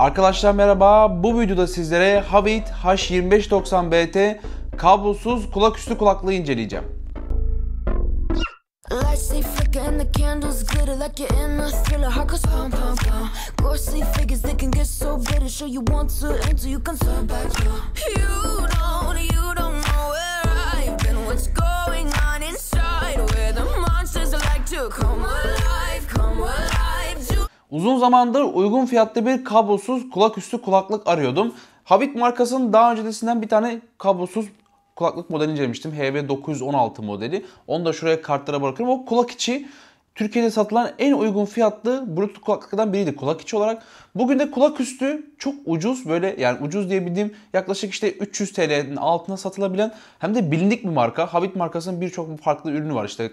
Arkadaşlar merhaba. Bu videoda sizlere Havit H2590BT kablosuz kulaküstü kulaklığı inceleyeceğim. What's on Uzun zamandır uygun fiyatlı bir kablosuz kulaküstü kulaklık arıyordum. Habit markasının daha öncesinden bir tane kablosuz kulaklık modeli incelemiştim. HB916 modeli. Onu da şuraya kartlara bırakıyorum. O kulak içi Türkiye'de satılan en uygun fiyatlı Bluetooth kulaklıklardan biriydi kulak içi olarak. Bugün de kulak üstü çok ucuz böyle yani ucuz diyebildiğim yaklaşık işte 300 TL'nin altına satılabilen hem de bilindik bir marka. Habit markasının birçok farklı ürünü var işte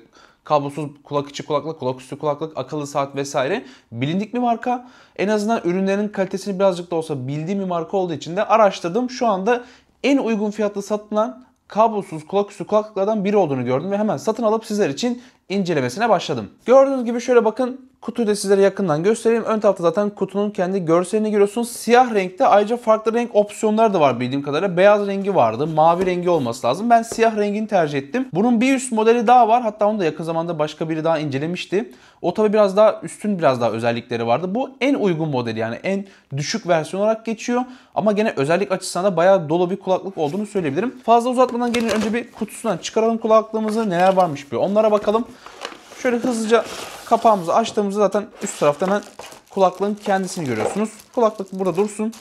kablosuz kulak içi kulaklık, kulak üstü kulaklık, akıllı saat vesaire bilindik bir marka. En azından ürünlerin kalitesini birazcık da olsa bildiğim bir marka olduğu için de araştırdım. Şu anda en uygun fiyatlı satılan kablosuz kulaküstü kulaklıklardan biri olduğunu gördüm ve hemen satın alıp sizler için incelemesine başladım. Gördüğünüz gibi şöyle bakın Kutuyu da sizlere yakından göstereyim. Ön tarafta zaten kutunun kendi görselini görüyorsunuz. Siyah renkte ayrıca farklı renk opsiyonları da var bildiğim kadarıyla. Beyaz rengi vardı. Mavi rengi olması lazım. Ben siyah rengini tercih ettim. Bunun bir üst modeli daha var. Hatta onu da yakın zamanda başka biri daha incelemişti. O tabi biraz daha üstün biraz daha özellikleri vardı. Bu en uygun modeli yani en düşük versiyon olarak geçiyor. Ama gene özellik açısından da bayağı dolu bir kulaklık olduğunu söyleyebilirim. Fazla uzatmadan gelin önce bir kutusundan çıkaralım kulaklığımızı. Neler varmış bir onlara bakalım şöyle hızlıca kapağımızı açtığımızda zaten üst taraftan hemen kulaklığın kendisini görüyorsunuz. Kulaklık burada dursun.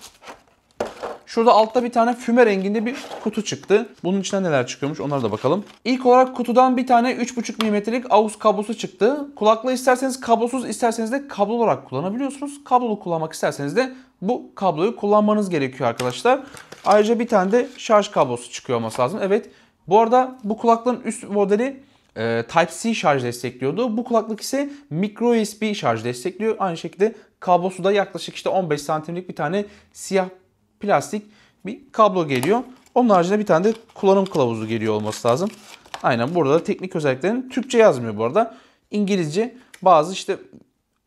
Şurada altta bir tane füme renginde bir kutu çıktı. Bunun içinden neler çıkıyormuş onlara da bakalım. İlk olarak kutudan bir tane 3,5 mm'lik AUX kablosu çıktı. Kulaklığı isterseniz kablosuz isterseniz de kablo olarak kullanabiliyorsunuz. Kablolu kullanmak isterseniz de bu kabloyu kullanmanız gerekiyor arkadaşlar. Ayrıca bir tane de şarj kablosu çıkıyor olması lazım. Evet bu arada bu kulaklığın üst modeli e, Type-C şarj destekliyordu. Bu kulaklık ise micro USB şarj destekliyor. Aynı şekilde kablosu da yaklaşık işte 15 santimlik bir tane siyah plastik bir kablo geliyor. Onun haricinde bir tane de kullanım kılavuzu geliyor olması lazım. Aynen burada da teknik özelliklerin Türkçe yazmıyor bu arada. İngilizce bazı işte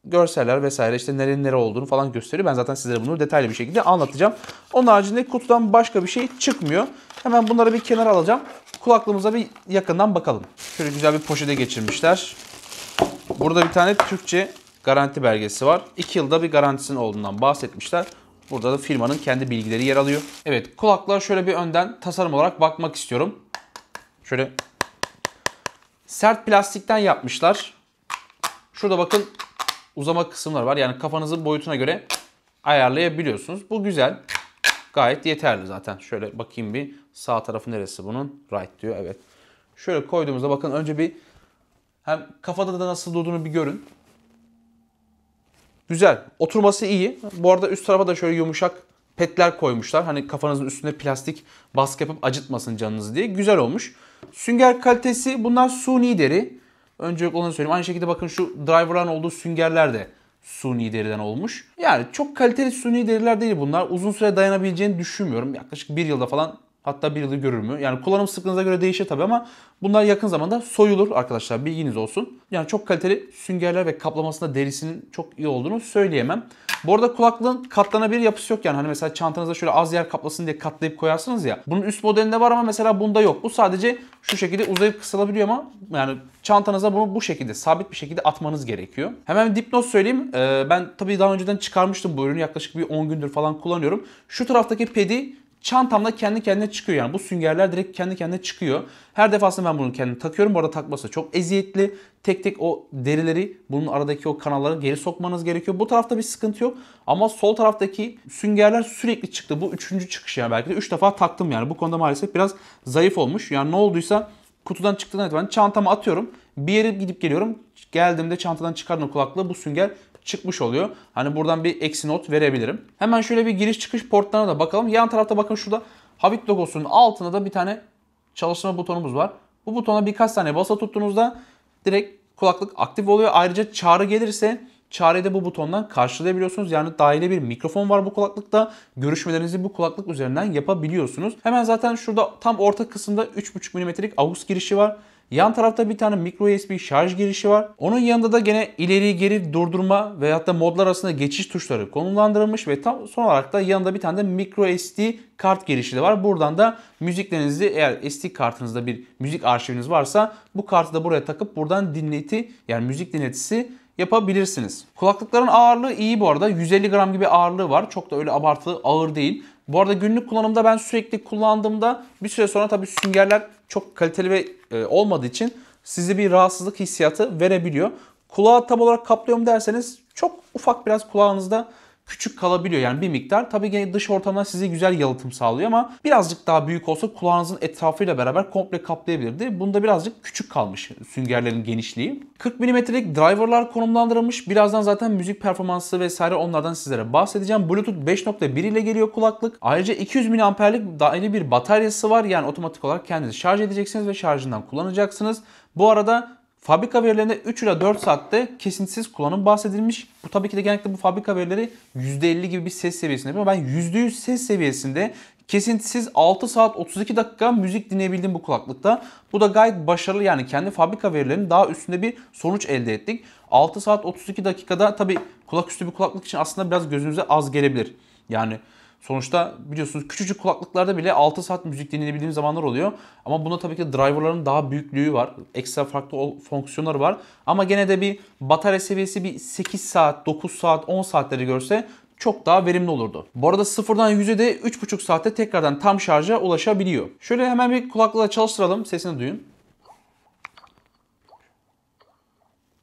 görseller vesaire işte nerenin nere olduğunu falan gösteriyor. Ben zaten sizlere bunu detaylı bir şekilde anlatacağım. Onun haricinde kutudan başka bir şey çıkmıyor. Hemen bunları bir kenara alacağım. Kulaklığımıza bir yakından bakalım. Şöyle güzel bir poşete geçirmişler. Burada bir tane Türkçe garanti belgesi var. 2 yılda bir garantisinin olduğundan bahsetmişler. Burada da firmanın kendi bilgileri yer alıyor. Evet kulaklığa şöyle bir önden tasarım olarak bakmak istiyorum. Şöyle sert plastikten yapmışlar. Şurada bakın uzama kısımlar var. Yani kafanızın boyutuna göre ayarlayabiliyorsunuz. Bu güzel. Gayet yeterli zaten. Şöyle bakayım bir sağ tarafı neresi bunun? Right diyor evet. Şöyle koyduğumuzda bakın önce bir hem kafada da nasıl durduğunu bir görün. Güzel. Oturması iyi. Bu arada üst tarafa da şöyle yumuşak petler koymuşlar. Hani kafanızın üstüne plastik baskı yapıp acıtmasın canınızı diye. Güzel olmuş. Sünger kalitesi bunlar suni deri. Öncelikle onu söyleyeyim. Aynı şekilde bakın şu driver'ların olduğu süngerler de suni deriden olmuş. Yani çok kaliteli suni deriler değil bunlar. Uzun süre dayanabileceğini düşünmüyorum. Yaklaşık bir yılda falan Hatta bir yılı görür mü? Yani kullanım sıklığınıza göre değişir tabii ama bunlar yakın zamanda soyulur arkadaşlar bilginiz olsun. Yani çok kaliteli süngerler ve kaplamasında derisinin çok iyi olduğunu söyleyemem. Bu arada kulaklığın katlanabilir yapısı yok yani. Hani mesela çantanıza şöyle az yer kaplasın diye katlayıp koyarsınız ya. Bunun üst modelinde var ama mesela bunda yok. Bu sadece şu şekilde uzayıp kısalabiliyor ama yani çantanıza bunu bu şekilde sabit bir şekilde atmanız gerekiyor. Hemen dipnot söyleyeyim. Ee, ben tabii daha önceden çıkarmıştım bu ürünü. Yaklaşık bir 10 gündür falan kullanıyorum. Şu taraftaki pedi çantamda kendi kendine çıkıyor. Yani bu süngerler direkt kendi kendine çıkıyor. Her defasında ben bunu kendim takıyorum. Bu arada takması çok eziyetli. Tek tek o derileri bunun aradaki o kanalları geri sokmanız gerekiyor. Bu tarafta bir sıkıntı yok. Ama sol taraftaki süngerler sürekli çıktı. Bu üçüncü çıkış yani belki de üç defa taktım yani. Bu konuda maalesef biraz zayıf olmuş. Yani ne olduysa kutudan çıktığından itibaren çantama atıyorum. Bir yere gidip geliyorum. Geldiğimde çantadan çıkardım kulaklığı. Bu sünger çıkmış oluyor. Hani buradan bir eksi not verebilirim. Hemen şöyle bir giriş çıkış portlarına da bakalım. Yan tarafta bakın şurada Havit logosunun altında da bir tane çalışma butonumuz var. Bu butona birkaç tane basa tuttuğunuzda direkt kulaklık aktif oluyor. Ayrıca çağrı gelirse çağrıyı da bu butondan karşılayabiliyorsunuz. Yani dahili bir mikrofon var bu kulaklıkta. Görüşmelerinizi bu kulaklık üzerinden yapabiliyorsunuz. Hemen zaten şurada tam orta kısımda 3.5 mm'lik AUX girişi var. Yan tarafta bir tane micro USB şarj girişi var. Onun yanında da gene ileri geri durdurma veyahut da modlar arasında geçiş tuşları konumlandırılmış ve tam son olarak da yanında bir tane de micro SD kart girişi de var. Buradan da müziklerinizi eğer SD kartınızda bir müzik arşiviniz varsa bu kartı da buraya takıp buradan dinleti yani müzik dinletisi yapabilirsiniz. Kulaklıkların ağırlığı iyi bu arada. 150 gram gibi ağırlığı var. Çok da öyle abartılı ağır değil. Bu arada günlük kullanımda ben sürekli kullandığımda bir süre sonra tabii süngerler çok kaliteli ve e, olmadığı için sizi bir rahatsızlık hissiyatı verebiliyor. Kulağı tam olarak kaplıyorum derseniz çok ufak biraz kulağınızda küçük kalabiliyor. Yani bir miktar tabii ki dış ortamdan size güzel yalıtım sağlıyor ama birazcık daha büyük olsa kulağınızın etrafıyla beraber komple kaplayabilirdi. Bunda birazcık küçük kalmış süngerlerin genişliği. 40 milimetrelik driverlar konumlandırılmış. Birazdan zaten müzik performansı vesaire onlardan sizlere bahsedeceğim. Bluetooth 5.1 ile geliyor kulaklık. Ayrıca 200 miliamperlik daireli bir bataryası var. Yani otomatik olarak kendinizi şarj edeceksiniz ve şarjından kullanacaksınız. Bu arada Fabrika verilerinde 3 ila 4 saatte kesintisiz kullanım bahsedilmiş. Bu tabii ki de genellikle bu fabrika verileri %50 gibi bir ses seviyesinde yapıyor. Ben %100 ses seviyesinde kesintisiz 6 saat 32 dakika müzik dinleyebildim bu kulaklıkta. Bu da gayet başarılı yani kendi fabrika verilerinin daha üstünde bir sonuç elde ettik. 6 saat 32 dakikada tabii kulaküstü bir kulaklık için aslında biraz gözünüze az gelebilir. Yani Sonuçta biliyorsunuz küçücük kulaklıklarda bile 6 saat müzik dinleyebildiğim zamanlar oluyor. Ama bunda tabii ki driverların daha büyüklüğü var. Ekstra farklı fonksiyonları var. Ama gene de bir batarya seviyesi bir 8 saat, 9 saat, 10 saatleri görse çok daha verimli olurdu. Bu arada sıfırdan 100'e de 3,5 saatte tekrardan tam şarja ulaşabiliyor. Şöyle hemen bir kulaklığa çalıştıralım sesini duyun.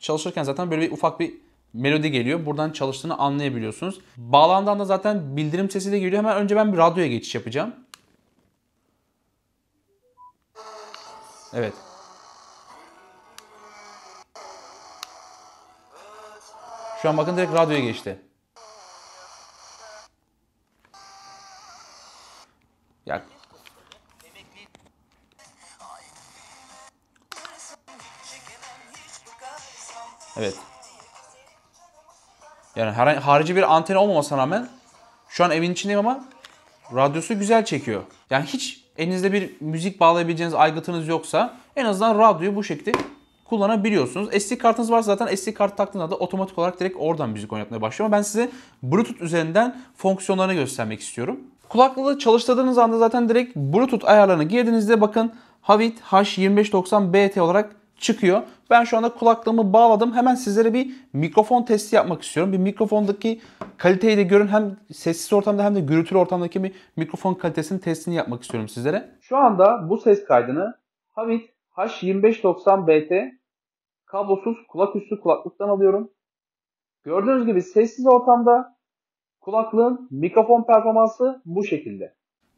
Çalışırken zaten böyle bir ufak bir melodi geliyor. Buradan çalıştığını anlayabiliyorsunuz. Bağlandan zaten bildirim sesi de geliyor. Hemen önce ben bir radyoya geçiş yapacağım. Evet. Şu an bakın direkt radyoya geçti. Yani Evet. Yani herhangi, harici bir anten olmamasına rağmen şu an evin içindeyim ama radyosu güzel çekiyor. Yani hiç elinizde bir müzik bağlayabileceğiniz aygıtınız yoksa en azından radyoyu bu şekilde kullanabiliyorsunuz. SD kartınız varsa zaten SD kart taktığınızda da otomatik olarak direkt oradan müzik oynatmaya başlıyor. Ama ben size Bluetooth üzerinden fonksiyonlarını göstermek istiyorum. Kulaklığı çalıştırdığınız anda zaten direkt Bluetooth ayarlarına girdiğinizde bakın Havit H2590 BT olarak çıkıyor. Ben şu anda kulaklığımı bağladım. Hemen sizlere bir mikrofon testi yapmak istiyorum. Bir mikrofondaki kaliteyi de görün. Hem sessiz ortamda hem de gürültülü ortamdaki bir mikrofon kalitesinin testini yapmak istiyorum sizlere. Şu anda bu ses kaydını Havit H2590BT kablosuz kulaküstü kulaklıktan alıyorum. Gördüğünüz gibi sessiz ortamda kulaklığın mikrofon performansı bu şekilde.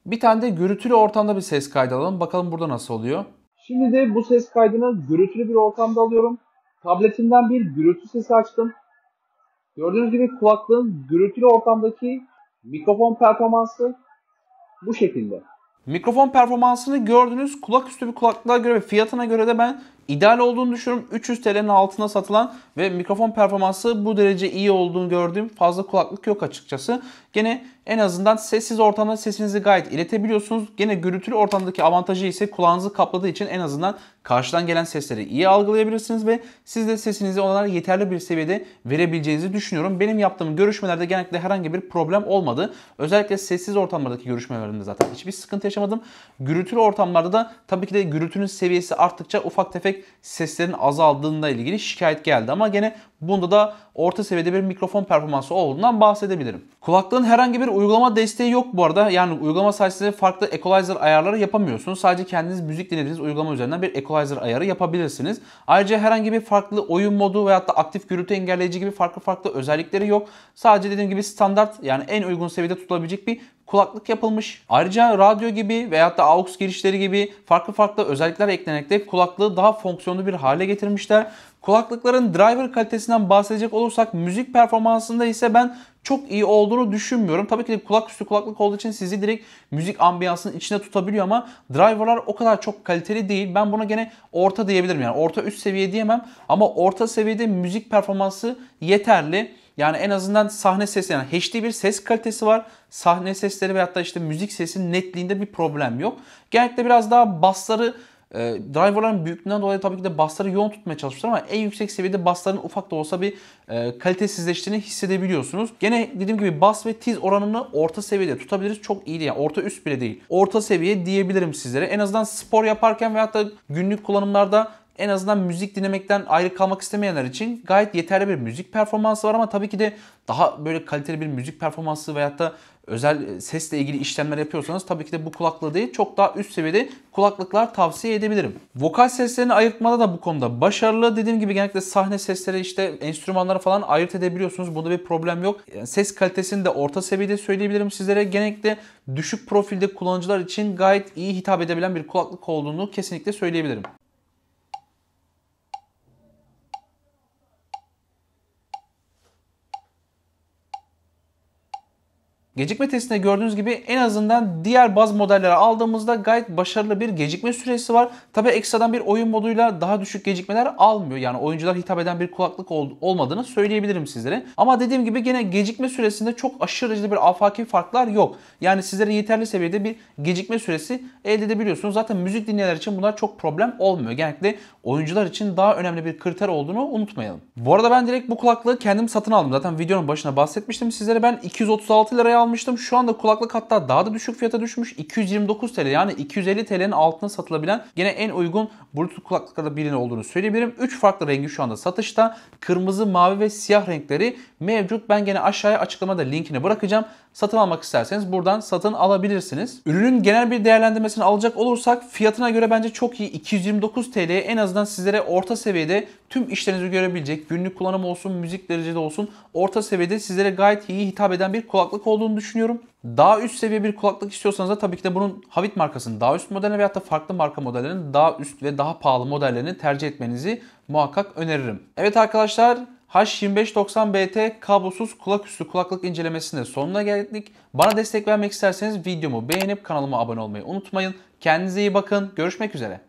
Bir tane de gürültülü ortamda bir ses kaydı alalım. Bakalım burada nasıl oluyor. Şimdi de bu ses kaydını gürültülü bir ortamda alıyorum. Tabletimden bir gürültü sesi açtım. Gördüğünüz gibi kulaklığın gürültülü ortamdaki mikrofon performansı bu şekilde. Mikrofon performansını gördünüz. Kulak üstü bir kulaklığa göre ve fiyatına göre de ben İdeal olduğunu düşünüyorum. 300 TL'nin altına satılan ve mikrofon performansı bu derece iyi olduğunu gördüğüm fazla kulaklık yok açıkçası. Gene en azından sessiz ortamda sesinizi gayet iletebiliyorsunuz. Gene gürültülü ortamdaki avantajı ise kulağınızı kapladığı için en azından karşıdan gelen sesleri iyi algılayabilirsiniz ve siz de sesinizi onlara yeterli bir seviyede verebileceğinizi düşünüyorum. Benim yaptığım görüşmelerde genellikle herhangi bir problem olmadı. Özellikle sessiz ortamlardaki görüşmelerimde zaten hiçbir sıkıntı yaşamadım. Gürültülü ortamlarda da tabii ki de gürültünün seviyesi arttıkça ufak tefek seslerin azaldığında ilgili şikayet geldi. Ama gene bunda da orta seviyede bir mikrofon performansı olduğundan bahsedebilirim. Kulaklığın herhangi bir uygulama desteği yok bu arada. Yani uygulama sayesinde farklı equalizer ayarları yapamıyorsunuz. Sadece kendiniz müzik dinlediğiniz uygulama üzerinden bir equalizer ayarı yapabilirsiniz. Ayrıca herhangi bir farklı oyun modu veyahut da aktif gürültü engelleyici gibi farklı farklı özellikleri yok. Sadece dediğim gibi standart yani en uygun seviyede tutulabilecek bir kulaklık yapılmış. Ayrıca radyo gibi veyahut da AUX girişleri gibi farklı farklı özellikler eklenerek de kulaklığı daha fonksiyonlu bir hale getirmişler. Kulaklıkların driver kalitesinden bahsedecek olursak müzik performansında ise ben çok iyi olduğunu düşünmüyorum. Tabii ki de kulak üstü kulaklık olduğu için sizi direkt müzik ambiyansının içine tutabiliyor ama driverlar o kadar çok kaliteli değil. Ben buna gene orta diyebilirim yani orta üst seviye diyemem ama orta seviyede müzik performansı yeterli. Yani en azından sahne sesi yani HD bir ses kalitesi var. Sahne sesleri ve hatta işte müzik sesinin netliğinde bir problem yok. Genellikle biraz daha bassları e, driverların büyüklüğünden dolayı tabii ki de bassları yoğun tutmaya çalışmışlar ama en yüksek seviyede bassların ufak da olsa bir e, kalitesizleştiğini hissedebiliyorsunuz. Gene dediğim gibi bas ve tiz oranını orta seviyede tutabiliriz. Çok iyi değil. Yani orta üst bile değil. Orta seviye diyebilirim sizlere. En azından spor yaparken veyahut da günlük kullanımlarda en azından müzik dinlemekten ayrı kalmak istemeyenler için gayet yeterli bir müzik performansı var ama tabii ki de daha böyle kaliteli bir müzik performansı veyahut da özel e, sesle ilgili işlemler yapıyorsanız tabii ki de bu kulaklığı değil çok daha üst seviyede kulaklıklar tavsiye edebilirim. Vokal seslerini ayırtmada da bu konuda başarılı. Dediğim gibi genellikle sahne sesleri işte enstrümanları falan ayırt edebiliyorsunuz. Bunda bir problem yok. Yani ses kalitesini de orta seviyede söyleyebilirim sizlere. Genellikle düşük profilde kullanıcılar için gayet iyi hitap edebilen bir kulaklık olduğunu kesinlikle söyleyebilirim. Gecikme testinde gördüğünüz gibi en azından diğer baz modellere aldığımızda gayet başarılı bir gecikme süresi var. Tabi ekstradan bir oyun moduyla daha düşük gecikmeler almıyor. Yani oyuncular hitap eden bir kulaklık ol olmadığını söyleyebilirim sizlere. Ama dediğim gibi gene gecikme süresinde çok aşırı derecede bir afaki farklar yok. Yani sizlere yeterli seviyede bir gecikme süresi elde edebiliyorsunuz. Zaten müzik dinleyenler için bunlar çok problem olmuyor. Genellikle oyuncular için daha önemli bir kriter olduğunu unutmayalım. Bu arada ben direkt bu kulaklığı kendim satın aldım. Zaten videonun başına bahsetmiştim sizlere. Ben 236 liraya aldım almıştım. Şu anda kulaklık hatta daha da düşük fiyata düşmüş. 229 TL yani 250 TL'nin altına satılabilen gene en uygun Bluetooth kulaklıklarda birinin olduğunu söyleyebilirim. 3 farklı rengi şu anda satışta. Kırmızı, mavi ve siyah renkleri mevcut. Ben gene aşağıya açıklamada linkini bırakacağım satın almak isterseniz buradan satın alabilirsiniz. Ürünün genel bir değerlendirmesini alacak olursak fiyatına göre bence çok iyi. 229 TL'ye en azından sizlere orta seviyede tüm işlerinizi görebilecek, günlük kullanım olsun, müzik derecede olsun orta seviyede sizlere gayet iyi hitap eden bir kulaklık olduğunu düşünüyorum. Daha üst seviye bir kulaklık istiyorsanız da tabii ki de bunun Havit markasının daha üst modeline veyahut da farklı marka modellerinin daha üst ve daha pahalı modellerini tercih etmenizi muhakkak öneririm. Evet arkadaşlar H2590BT kablosuz kulaküstü kulaklık incelemesinin sonuna geldik. Bana destek vermek isterseniz videomu beğenip kanalıma abone olmayı unutmayın. Kendinize iyi bakın. Görüşmek üzere.